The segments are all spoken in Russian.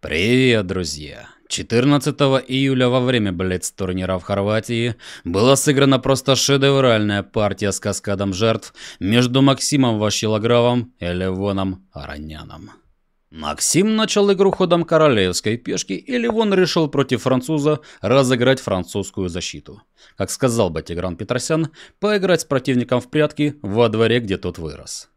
Привет, друзья! 14 июля во время Блиц-турнира в Хорватии была сыграна просто шедевральная партия с каскадом жертв между Максимом Ващилогравом и Левоном Араняном. Максим начал игру ходом королевской пешки, и Левон решил против француза разыграть французскую защиту. Как сказал бы Тигран Петросян, поиграть с противником в прятки во дворе, где тот вырос.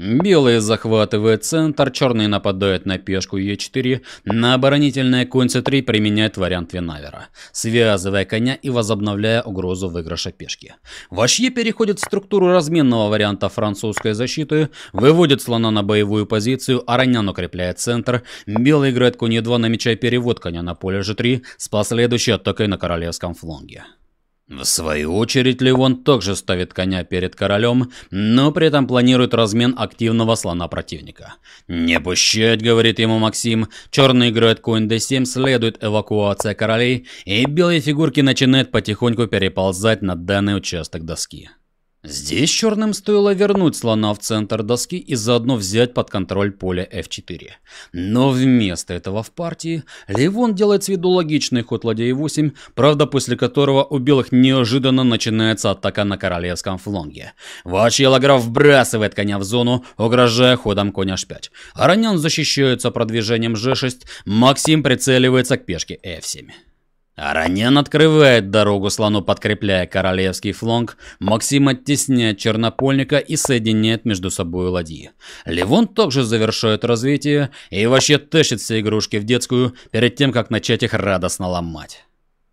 Белые захватывают центр, черные нападают на пешку Е4, на оборонительное конь С3 применяют вариант Винавера, связывая коня и возобновляя угрозу выигрыша пешки. Вашье переходит в структуру разменного варианта французской защиты, выводит слона на боевую позицию, Аранян укрепляет центр, белый играет конь Е2, намечая перевод коня на поле G3 с последующей атакой на королевском фланге. В свою очередь, Ливон также ставит коня перед королем, но при этом планирует размен активного слона противника. «Не пущать», — говорит ему Максим. Черный играет конь d7, следует эвакуация королей, и белые фигурки начинают потихоньку переползать на данный участок доски. Здесь черным стоило вернуть слона в центр доски и заодно взять под контроль поле f4. Но вместо этого в партии Ливон делает с виду логичный ход ладья e8, правда после которого у белых неожиданно начинается атака на королевском фланге. Вач Елограф вбрасывает коня в зону, угрожая ходом коня h5. Аронян защищается продвижением g6, Максим прицеливается к пешке f7. Араньян открывает дорогу слону, подкрепляя королевский фланг, Максим оттесняет чернопольника и соединяет между собой ладьи. Левон также завершает развитие и вообще тащит все игрушки в детскую, перед тем, как начать их радостно ломать.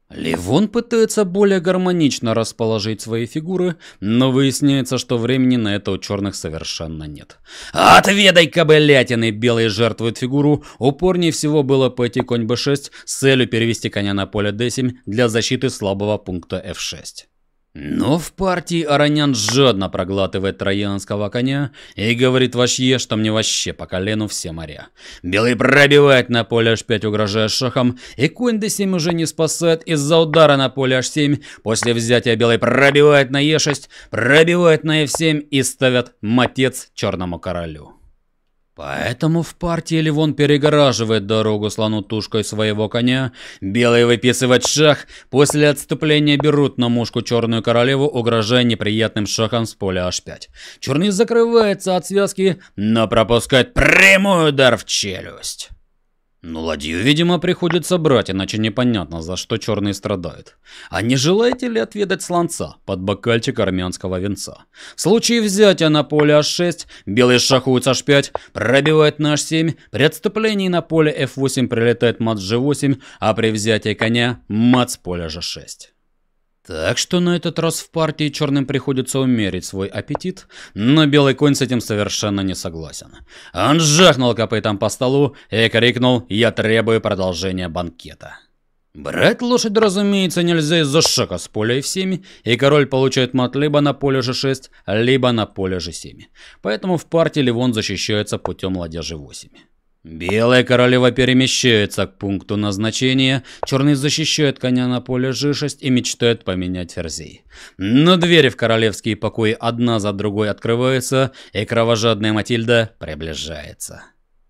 Ливон пытается более гармонично расположить свои фигуры, но выясняется, что времени на это у черных совершенно нет. «Отведай кобылятины!» Белые жертвуют фигуру. Упорнее всего было пойти конь b6 с целью перевести коня на поле d7 для защиты слабого пункта f6. Но в партии Аранян жадно проглатывает троянского коня и говорит вообще, что мне вообще по колену все моря. Белый пробивает на поле h5, угрожая шахом, и конь d7 уже не спасает из-за удара на поле h7. После взятия белый пробивает на e6, пробивает на f7 и ставят матец черному королю. Поэтому в партии Ливон перегораживает дорогу слону тушкой своего коня, белые выписывает шах, после отступления берут на мушку черную королеву, угрожая неприятным шахом с поля h5. Черный закрывается от связки, но пропускает прямой удар в челюсть. Ну, ладью, видимо, приходится брать, иначе непонятно, за что черные страдают. А не желаете ли отведать слонца под бокальчик армянского венца? В случае взятия на поле h6, белый шахует h5, пробивает на h7, при отступлении на поле f8 прилетает мат g8, а при взятии коня мат с поля g6. Так что на этот раз в партии черным приходится умерить свой аппетит, но белый конь с этим совершенно не согласен. Он жахнул копытом по столу и крикнул «Я требую продолжения банкета». Брать лошадь, разумеется, нельзя из-за шока с поля F7, и король получает мат либо на поле G6, либо на поле G7. Поэтому в партии Ливон защищается путем ладья G8. Белая королева перемещается к пункту назначения, черный защищает коня на поле G6 и мечтает поменять ферзей. Но двери в королевские покои одна за другой открываются, и кровожадная Матильда приближается.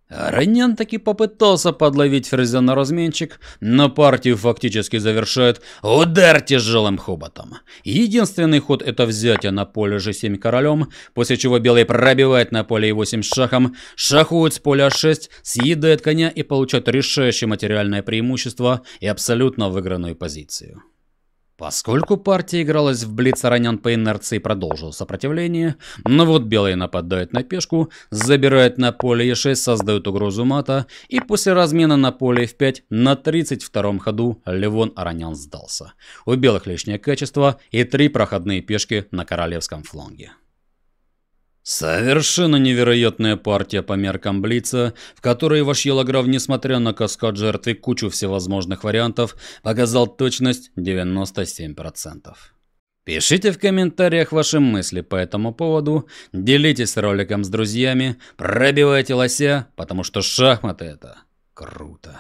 Ренен таки попытался подловить Ферзя на разменчик, но партию фактически завершает удар тяжелым хоботом. Единственный ход это взятие на поле g7 королем, после чего белый пробивает на поле e8 шахом, шахует с поля a6, съедает коня и получает решающее материальное преимущество и абсолютно выигранную позицию. Поскольку партия игралась в блиц, а ранен по инерции продолжил сопротивление, но ну вот белые нападают на пешку, забирают на поле Е6, создают угрозу мата, и после размена на поле F5 на 32-м ходу Левон Аранян сдался. У белых лишнее качество и три проходные пешки на королевском фланге. Совершенно невероятная партия по меркам Блица, в которой ваш Елограф, несмотря на каскад жертв и кучу всевозможных вариантов, показал точность 97%. Пишите в комментариях ваши мысли по этому поводу, делитесь роликом с друзьями, пробивайте лося, потому что шахматы это круто.